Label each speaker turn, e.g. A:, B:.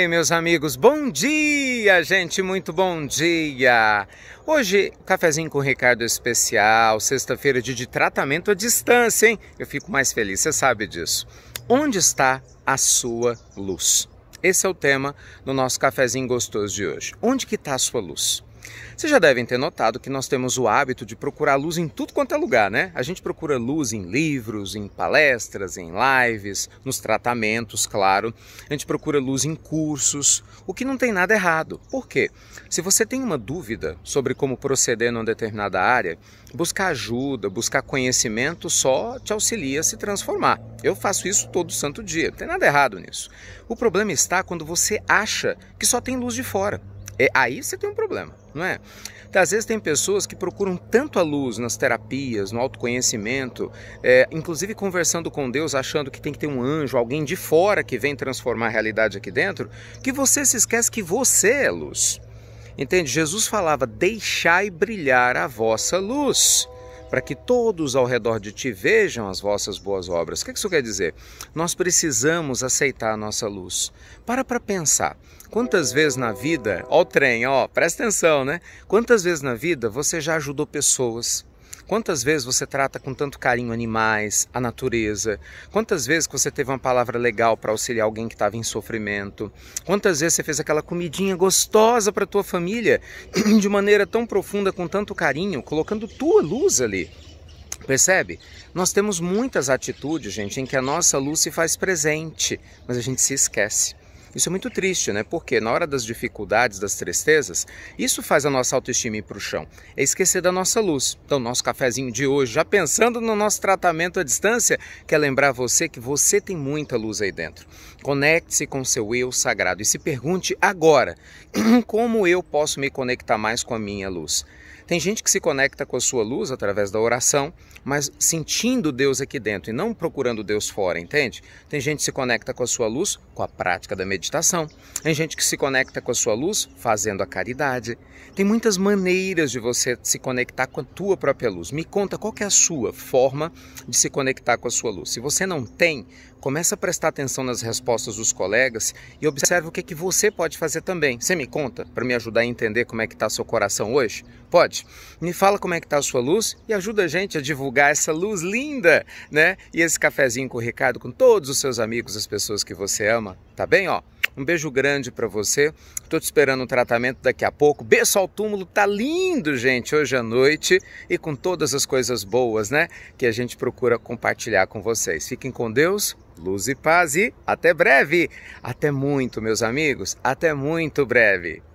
A: E meus amigos, bom dia, gente, muito bom dia. Hoje, cafezinho com o Ricardo especial, sexta-feira de, de tratamento à distância, hein? Eu fico mais feliz, você sabe disso. Onde está a sua luz? Esse é o tema do nosso cafezinho gostoso de hoje. Onde que está a sua luz? Vocês já devem ter notado que nós temos o hábito de procurar luz em tudo quanto é lugar, né? A gente procura luz em livros, em palestras, em lives, nos tratamentos, claro. A gente procura luz em cursos, o que não tem nada errado. Por quê? Se você tem uma dúvida sobre como proceder numa determinada área, buscar ajuda, buscar conhecimento só te auxilia a se transformar. Eu faço isso todo santo dia, não tem nada errado nisso. O problema está quando você acha que só tem luz de fora. É, aí você tem um problema não é? Então, às vezes tem pessoas que procuram tanto a luz nas terapias, no autoconhecimento, é, inclusive conversando com Deus, achando que tem que ter um anjo, alguém de fora que vem transformar a realidade aqui dentro, que você se esquece que você é luz. Entende? Jesus falava: deixai brilhar a vossa luz para que todos ao redor de ti vejam as vossas boas obras. O que isso quer dizer? Nós precisamos aceitar a nossa luz. Para para pensar. Quantas vezes na vida, ó trem, ó, presta atenção, né? Quantas vezes na vida você já ajudou pessoas? Quantas vezes você trata com tanto carinho animais, a natureza? Quantas vezes você teve uma palavra legal para auxiliar alguém que estava em sofrimento? Quantas vezes você fez aquela comidinha gostosa para tua família de maneira tão profunda, com tanto carinho, colocando tua luz ali? Percebe? Nós temos muitas atitudes, gente, em que a nossa luz se faz presente, mas a gente se esquece. Isso é muito triste, né? Porque na hora das dificuldades, das tristezas, isso faz a nossa autoestima ir para o chão. É esquecer da nossa luz. Então, nosso cafezinho de hoje, já pensando no nosso tratamento à distância, quer lembrar você que você tem muita luz aí dentro. Conecte-se com seu eu sagrado e se pergunte agora como eu posso me conectar mais com a minha luz. Tem gente que se conecta com a sua luz através da oração, mas sentindo Deus aqui dentro e não procurando Deus fora, entende? Tem gente que se conecta com a sua luz com a prática da meditação. Tem gente que se conecta com a sua luz fazendo a caridade. Tem muitas maneiras de você se conectar com a tua própria luz. Me conta qual é a sua forma de se conectar com a sua luz. Se você não tem, Começa a prestar atenção nas respostas dos colegas e observe o que, é que você pode fazer também. Você me conta para me ajudar a entender como é que está seu coração hoje? Pode. Me fala como é que está a sua luz e ajuda a gente a divulgar essa luz linda, né? E esse cafezinho com o Ricardo, com todos os seus amigos, as pessoas que você ama, tá bem? Ó, um beijo grande para você. Estou te esperando um tratamento daqui a pouco. Beijo ao túmulo, tá lindo, gente, hoje à noite e com todas as coisas boas, né, que a gente procura compartilhar com vocês. Fiquem com Deus. Luz e paz e até breve. Até muito, meus amigos. Até muito breve.